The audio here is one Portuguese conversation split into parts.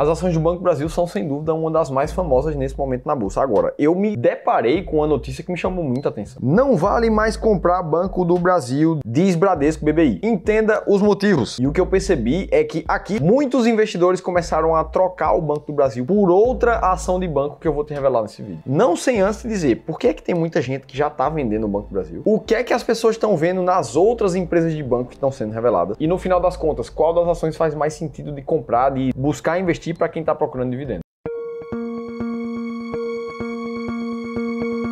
As ações do Banco Brasil são sem dúvida uma das mais famosas nesse momento na bolsa. Agora, eu me deparei com uma notícia que me chamou muita atenção. Não vale mais comprar Banco do Brasil, diz Bradesco BBI. Entenda os motivos. E o que eu percebi é que aqui muitos investidores começaram a trocar o Banco do Brasil por outra ação de banco que eu vou te revelar nesse vídeo. Não sem antes dizer por que é que tem muita gente que já está vendendo o Banco do Brasil, o que é que as pessoas estão vendo nas outras empresas de banco que estão sendo reveladas e no final das contas, qual das ações faz mais sentido de comprar, de buscar investir investir para quem está procurando dividendo.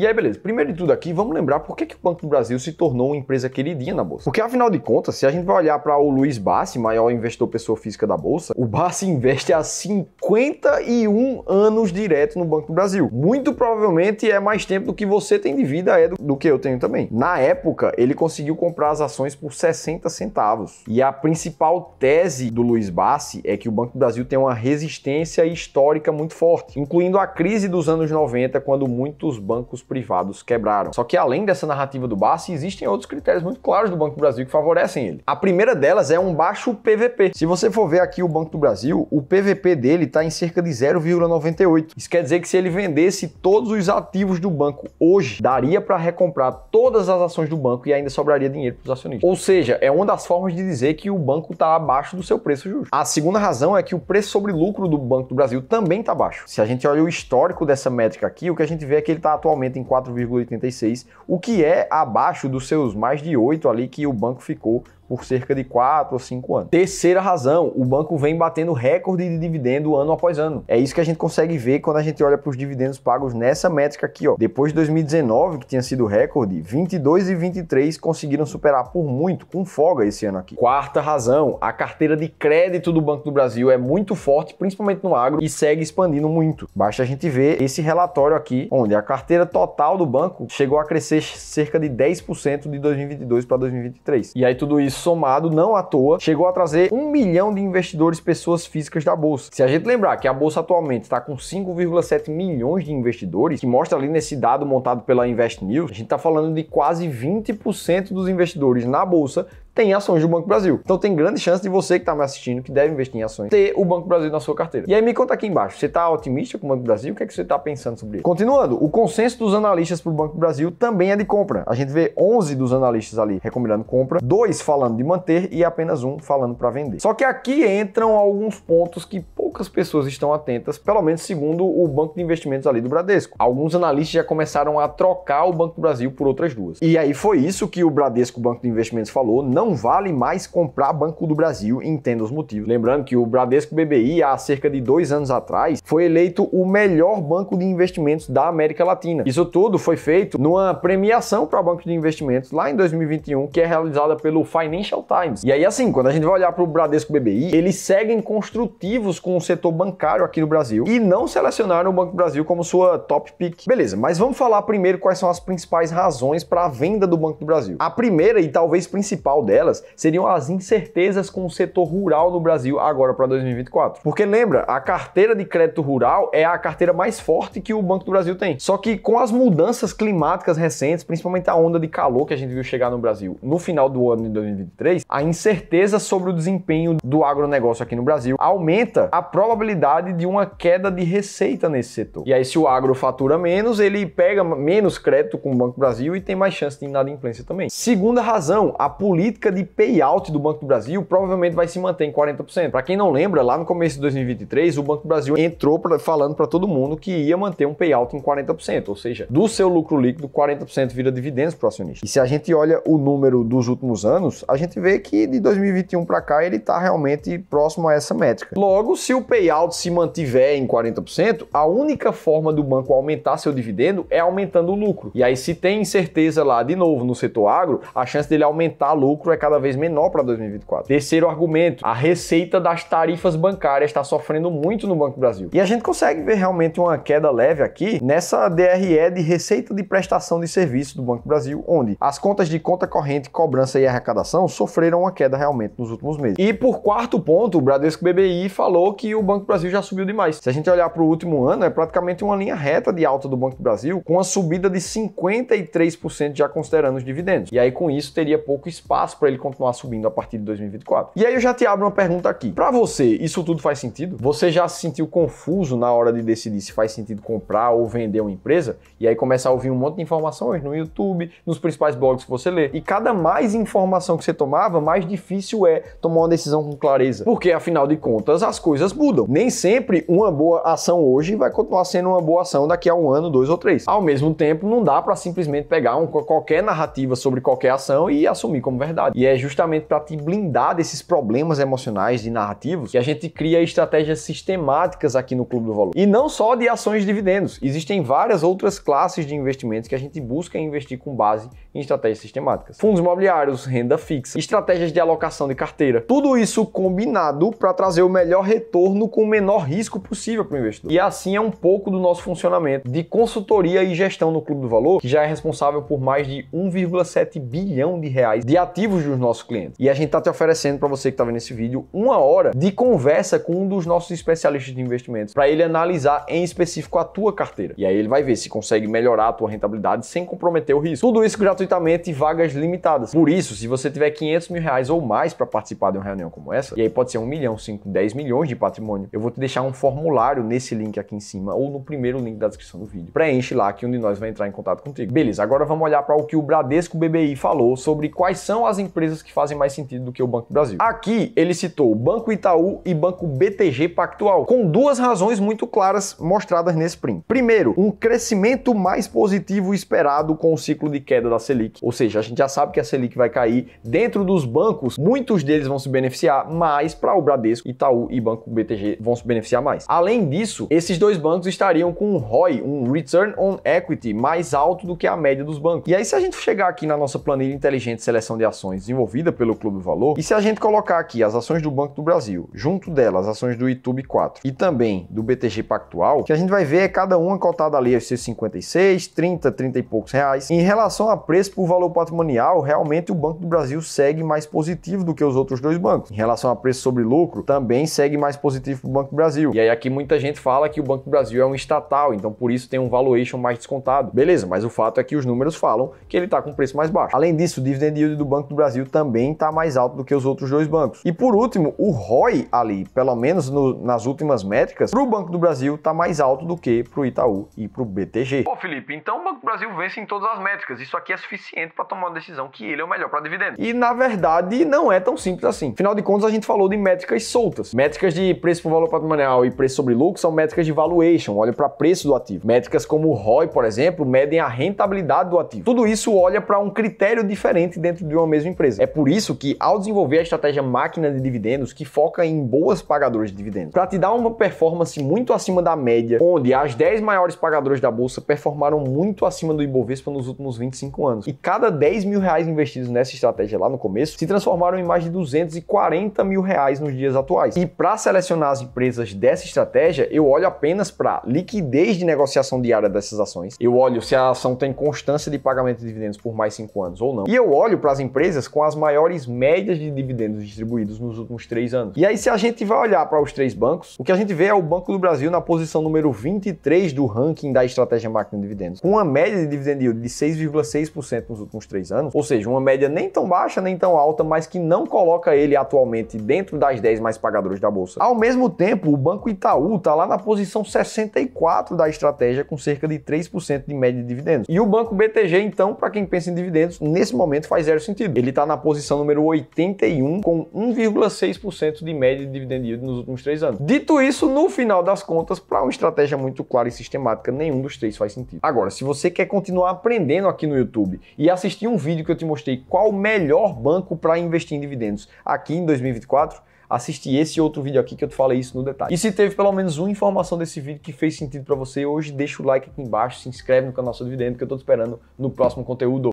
E aí, beleza. Primeiro de tudo aqui, vamos lembrar por que, que o Banco do Brasil se tornou uma empresa queridinha na Bolsa. Porque, afinal de contas, se a gente vai olhar para o Luiz Bassi, maior investidor pessoa física da Bolsa, o Bassi investe há 50 51 anos direto no Banco do Brasil. Muito provavelmente é mais tempo do que você tem de vida, é do, do que eu tenho também. Na época, ele conseguiu comprar as ações por 60 centavos. E a principal tese do Luiz Bassi é que o Banco do Brasil tem uma resistência histórica muito forte, incluindo a crise dos anos 90, quando muitos bancos privados quebraram. Só que além dessa narrativa do Bassi, existem outros critérios muito claros do Banco do Brasil que favorecem ele. A primeira delas é um baixo PVP. Se você for ver aqui o Banco do Brasil, o PVP dele está está em cerca de 0,98. Isso quer dizer que se ele vendesse todos os ativos do banco hoje, daria para recomprar todas as ações do banco e ainda sobraria dinheiro para os acionistas. Ou seja, é uma das formas de dizer que o banco está abaixo do seu preço justo. A segunda razão é que o preço sobre lucro do Banco do Brasil também está baixo. Se a gente olha o histórico dessa métrica aqui, o que a gente vê é que ele está atualmente em 4,86, o que é abaixo dos seus mais de 8 ali que o banco ficou por cerca de 4 ou 5 anos. Terceira razão, o banco vem batendo recorde de dividendo ano após ano. É isso que a gente consegue ver quando a gente olha para os dividendos pagos nessa métrica aqui, ó. Depois de 2019, que tinha sido recorde, 22 e 23 conseguiram superar por muito, com folga esse ano aqui. Quarta razão, a carteira de crédito do Banco do Brasil é muito forte, principalmente no agro, e segue expandindo muito. Basta a gente ver esse relatório aqui, onde a carteira total do banco chegou a crescer cerca de 10% de 2022 para 2023. E aí tudo isso somado, não à toa, chegou a trazer um milhão de investidores pessoas físicas da bolsa. Se a gente lembrar que a bolsa atualmente está com 5,7 milhões de investidores, que mostra ali nesse dado montado pela Invest News, a gente está falando de quase 20% dos investidores na bolsa tem ações do Banco Brasil. Então tem grande chance de você que está me assistindo, que deve investir em ações, ter o Banco Brasil na sua carteira. E aí me conta aqui embaixo, você está otimista com o Banco Brasil? O que é que você está pensando sobre ele? Continuando, o consenso dos analistas para o Banco Brasil também é de compra. A gente vê 11 dos analistas ali recomendando compra, dois falando de manter e apenas um falando para vender. Só que aqui entram alguns pontos que poucas pessoas estão atentas, pelo menos segundo o banco de investimentos ali do Bradesco. Alguns analistas já começaram a trocar o Banco Brasil por outras duas. E aí foi isso que o Bradesco Banco de Investimentos falou, não não vale mais comprar Banco do Brasil, entenda os motivos. Lembrando que o Bradesco BBI, há cerca de dois anos atrás, foi eleito o melhor banco de investimentos da América Latina. Isso tudo foi feito numa premiação para bancos de investimentos lá em 2021, que é realizada pelo Financial Times. E aí, assim, quando a gente vai olhar para o Bradesco BBI, eles seguem construtivos com o setor bancário aqui no Brasil e não selecionaram o Banco do Brasil como sua top pick. Beleza, mas vamos falar primeiro quais são as principais razões para a venda do Banco do Brasil. A primeira e talvez principal dela delas seriam as incertezas com o setor rural no Brasil agora para 2024. Porque lembra, a carteira de crédito rural é a carteira mais forte que o Banco do Brasil tem. Só que com as mudanças climáticas recentes, principalmente a onda de calor que a gente viu chegar no Brasil no final do ano de 2023, a incerteza sobre o desempenho do agronegócio aqui no Brasil aumenta a probabilidade de uma queda de receita nesse setor. E aí, se o agro fatura menos, ele pega menos crédito com o Banco do Brasil e tem mais chance de inadimplência também. Segunda razão, a política política de payout do Banco do Brasil provavelmente vai se manter em 40%. Para quem não lembra, lá no começo de 2023, o Banco do Brasil entrou pra, falando para todo mundo que ia manter um payout em 40%, ou seja, do seu lucro líquido, 40% vira dividendos para o acionista. E se a gente olha o número dos últimos anos, a gente vê que de 2021 para cá ele está realmente próximo a essa métrica. Logo, se o payout se mantiver em 40%, a única forma do banco aumentar seu dividendo é aumentando o lucro. E aí, se tem incerteza lá, de novo, no setor agro, a chance dele aumentar lucro lucro é cada vez menor para 2024. Terceiro argumento, a receita das tarifas bancárias está sofrendo muito no Banco Brasil. E a gente consegue ver realmente uma queda leve aqui nessa DRE de receita de prestação de serviço do Banco Brasil, onde as contas de conta corrente, cobrança e arrecadação sofreram uma queda realmente nos últimos meses. E por quarto ponto, o Bradesco BBI falou que o Banco Brasil já subiu demais. Se a gente olhar para o último ano, é praticamente uma linha reta de alta do Banco Brasil, com uma subida de 53% já considerando os dividendos. E aí com isso teria pouco espaço espaço para ele continuar subindo a partir de 2024. E aí eu já te abro uma pergunta aqui. Para você, isso tudo faz sentido? Você já se sentiu confuso na hora de decidir se faz sentido comprar ou vender uma empresa? E aí começa a ouvir um monte de informações no YouTube, nos principais blogs que você lê. E cada mais informação que você tomava, mais difícil é tomar uma decisão com clareza. Porque afinal de contas, as coisas mudam. Nem sempre uma boa ação hoje vai continuar sendo uma boa ação daqui a um ano, dois ou três. Ao mesmo tempo, não dá para simplesmente pegar um, qualquer narrativa sobre qualquer ação e assumir como verdade ansiedade. E é justamente para te blindar desses problemas emocionais e narrativos que a gente cria estratégias sistemáticas aqui no Clube do Valor. E não só de ações e dividendos, existem várias outras classes de investimentos que a gente busca investir com base em estratégias sistemáticas. Fundos imobiliários, renda fixa, estratégias de alocação de carteira. Tudo isso combinado para trazer o melhor retorno com o menor risco possível para o investidor. E assim é um pouco do nosso funcionamento de consultoria e gestão no Clube do Valor, que já é responsável por mais de 1,7 bilhão de reais de ativos ativos dos nossos clientes. E a gente está te oferecendo para você que está vendo esse vídeo uma hora de conversa com um dos nossos especialistas de investimentos para ele analisar em específico a tua carteira. E aí ele vai ver se consegue melhorar a tua rentabilidade sem comprometer o risco. Tudo isso gratuitamente e vagas limitadas. Por isso, se você tiver 500 mil reais ou mais para participar de uma reunião como essa, e aí pode ser um milhão, cinco 10 milhões de patrimônio, eu vou te deixar um formulário nesse link aqui em cima ou no primeiro link da descrição do vídeo. Preenche lá que um de nós vai entrar em contato contigo. Beleza, agora vamos olhar para o que o Bradesco BBI falou sobre quais são as empresas que fazem mais sentido do que o Banco do Brasil. Aqui ele citou Banco Itaú e Banco BTG Pactual, com duas razões muito claras mostradas nesse print. Primeiro, um crescimento mais positivo esperado com o ciclo de queda da Selic. Ou seja, a gente já sabe que a Selic vai cair dentro dos bancos, muitos deles vão se beneficiar, mas para o Bradesco, Itaú e Banco BTG vão se beneficiar mais. Além disso, esses dois bancos estariam com um ROI, um Return on Equity, mais alto do que a média dos bancos. E aí, se a gente chegar aqui na nossa planilha inteligente de seleção de ações ações desenvolvida pelo Clube Valor, e se a gente colocar aqui as ações do Banco do Brasil, junto delas as ações do YouTube 4 e também do BTG Pactual, que a gente vai ver é cada uma cotada ali aos seus 56, 30, 30 e poucos reais. Em relação a preço por valor patrimonial, realmente o Banco do Brasil segue mais positivo do que os outros dois bancos. Em relação a preço sobre lucro, também segue mais positivo para o Banco do Brasil. E aí aqui muita gente fala que o Banco do Brasil é um estatal, então por isso tem um valuation mais descontado. Beleza, mas o fato é que os números falam que ele está com preço mais baixo. Além disso, o dividend yield do Banco do Brasil Brasil também está mais alto do que os outros dois bancos. E por último, o ROI ali, pelo menos no, nas últimas métricas, para o Banco do Brasil está mais alto do que para o Itaú e para o BTG. Pô, Felipe, então o Banco do Brasil vence em todas as métricas. Isso aqui é suficiente para tomar uma decisão que ele é o melhor para dividendo. E na verdade, não é tão simples assim. Afinal de contas, a gente falou de métricas soltas. Métricas de preço por valor patrimonial e preço sobre lucro são métricas de valuation, olha para preço do ativo. Métricas como o ROI, por exemplo, medem a rentabilidade do ativo. Tudo isso olha para um critério diferente dentro de uma mesma empresa empresa. É por isso que, ao desenvolver a estratégia máquina de dividendos, que foca em boas pagadoras de dividendos, para te dar uma performance muito acima da média, onde as 10 maiores pagadoras da bolsa performaram muito acima do Ibovespa nos últimos 25 anos. E cada 10 mil reais investidos nessa estratégia lá no começo se transformaram em mais de 240 mil reais nos dias atuais. E para selecionar as empresas dessa estratégia, eu olho apenas para liquidez de negociação diária dessas ações, eu olho se a ação tem constância de pagamento de dividendos por mais 5 anos ou não, e eu olho para as empresas empresas com as maiores médias de dividendos distribuídos nos últimos três anos. E aí, se a gente vai olhar para os três bancos, o que a gente vê é o Banco do Brasil na posição número 23 do ranking da estratégia máquina de dividendos, com uma média de dividend yield de 6,6% nos últimos três anos, ou seja, uma média nem tão baixa nem tão alta, mas que não coloca ele atualmente dentro das 10 mais pagadoras da bolsa. Ao mesmo tempo, o Banco Itaú está lá na posição 64 da estratégia, com cerca de 3% de média de dividendos. E o Banco BTG, então, para quem pensa em dividendos, nesse momento faz zero sentido. Ele ele está na posição número 81, com 1,6% de média de dividend yield nos últimos três anos. Dito isso, no final das contas, para uma estratégia muito clara e sistemática, nenhum dos três faz sentido. Agora, se você quer continuar aprendendo aqui no YouTube e assistir um vídeo que eu te mostrei qual o melhor banco para investir em dividendos aqui em 2024, assiste esse outro vídeo aqui que eu te falei isso no detalhe. E se teve pelo menos uma informação desse vídeo que fez sentido para você hoje, deixa o like aqui embaixo, se inscreve no canal Seu Dividendo que eu tô te esperando no próximo conteúdo.